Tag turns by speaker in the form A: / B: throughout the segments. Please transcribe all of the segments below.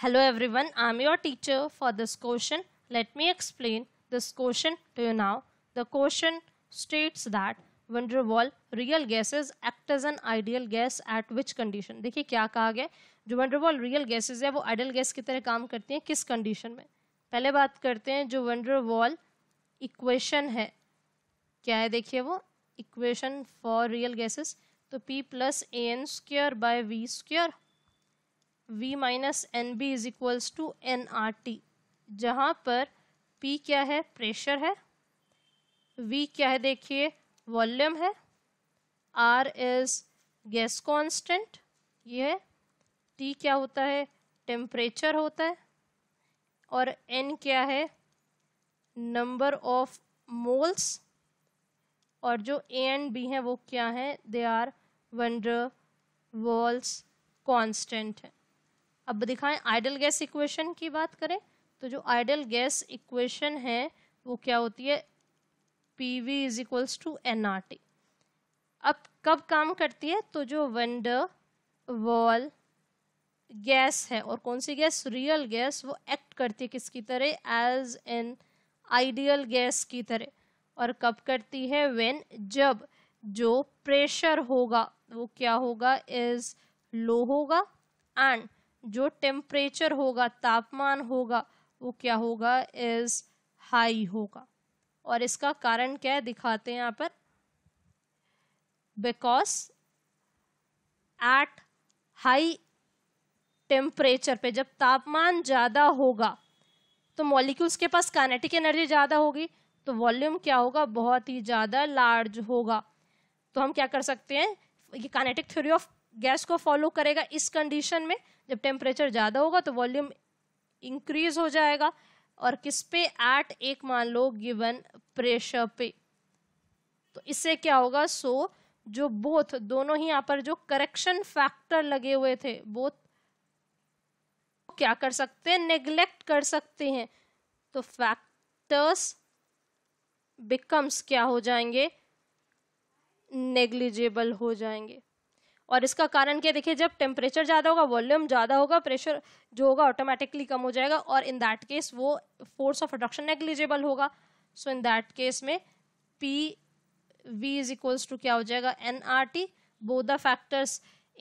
A: Hello everyone, I am your teacher for this question. Let me explain this question to you now. The question states that van der Waal real gases act as an ideal gas at which condition? देखिए क्या कहा गया जो van der Waal real gases है वो ideal gas की तरह काम करती हैं किस कंडीशन में पहले बात करते हैं जो van der Waal इक्वेशन है क्या है देखिए वो इक्वेशन फॉर रियल गैसेस तो P plus a n square by V square V minus n b is equals to n R T जहाँ पर पी क्या है प्रेशर है वी क्या है देखिए वॉल्यूम है आर इज गैस कॉन्स्टेंट ये है टी क्या होता है टेम्परेचर होता है और एन क्या है नंबर ऑफ मोल्स और जो ए एंड बी हैं वो क्या हैं they are van der Waals constant है अब दिखाएं आइडल गैस इक्वेशन की बात करें तो जो आइडल गैस इक्वेशन है वो क्या होती है P V is equals to n R T अब कब काम करती है तो जो वेंडर वॉल गैस है और कौन सी गैस रियल गैस वो एक्ट करती है किसकी तरह एज एन आइडियल गैस की तरह और कब करती है वेन जब जो प्रेशर होगा वो क्या होगा इज लो होगा एंड जो टेम्परेचर होगा तापमान होगा वो क्या होगा इज हाई होगा और इसका कारण क्या है दिखाते हैं यहाँ पर बिकॉज एट हाई टेम्परेचर पे जब तापमान ज़्यादा होगा तो मॉलिक्यूल्स के पास कानेटिक एनर्जी ज़्यादा होगी तो वॉल्यूम क्या होगा बहुत ही ज़्यादा लार्ज होगा तो हम क्या कर सकते हैं ये कैनेटिक थ्योरी ऑफ गैस को फॉलो करेगा इस कंडीशन में जब टेम्परेचर ज़्यादा होगा तो वॉल्यूम इंक्रीज हो जाएगा और किस पे एट एक मान लो गिवन प्रेशर पे तो इससे क्या होगा सो so, जो बोथ दोनों ही यहाँ पर जो करेक्शन फैक्टर लगे हुए थे बोथ क्या कर सकते हैं नेग्लेक्ट कर सकते हैं तो फैक्टर्स बिकम्स क्या हो जाएंगे नेग्लिजेबल हो जाएंगे और इसका कारण क्या देखिए जब टेम्परेचर ज़्यादा होगा वॉल्यूम ज़्यादा होगा प्रेशर जो होगा ऑटोमेटिकली कम हो जाएगा और इन दैट केस वो फोर्स ऑफ अडक्शन नेग्लिजिबल होगा सो इन दैट केस में P V is equals to क्या हो जाएगा n R T both the factors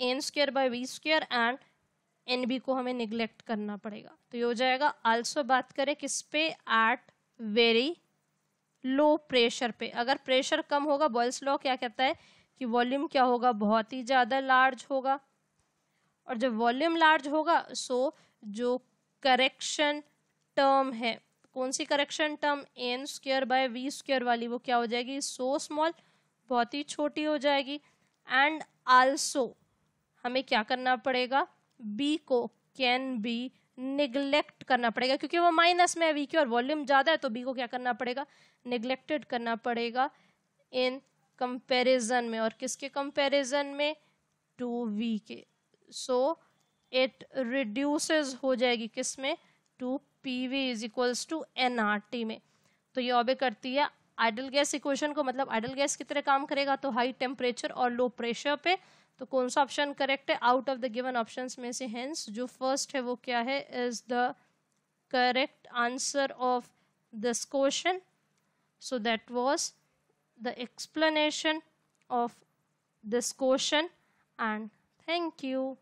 A: n square by V square and n b को हमें निग्लेक्ट करना पड़ेगा तो ये हो जाएगा आल्सो बात करें किस पे एट वेरी लो प्रेशर पे अगर प्रेशर कम होगा बॉयल्स लॉ क्या कहता है कि वॉल्यूम क्या होगा बहुत ही ज़्यादा लार्ज होगा और जब वॉल्यूम लार्ज होगा सो जो करेक्शन टर्म है कौन सी correction term n square by V square वाली वो क्या हो जाएगी सो स्मॉल बहुत ही छोटी हो जाएगी एंड आल्सो हमें क्या करना पड़ेगा बी को कैन बी निगलेक्ट करना पड़ेगा क्योंकि वो माइनस में है वी की और वॉल्यूम ज़्यादा है तो बी को क्या करना पड़ेगा निगलेक्टेड करना पड़ेगा इन कंपैरिजन में और किसके कंपैरिजन में टू वी के सो इट रिड्यूस हो जाएगी किस में to P V is equals to n R T में तो ये ऑबे करती है आइडल गैस इक्वेशन को मतलब आइडल गैस की तरह काम करेगा तो हाई टेम्परेचर और लो प्रेशर पे तो कौन सा ऑप्शन करेक्ट है out of the given option में से हेंस जो फर्स्ट है वो क्या है is the correct answer of this question so that was the explanation of this question and thank you.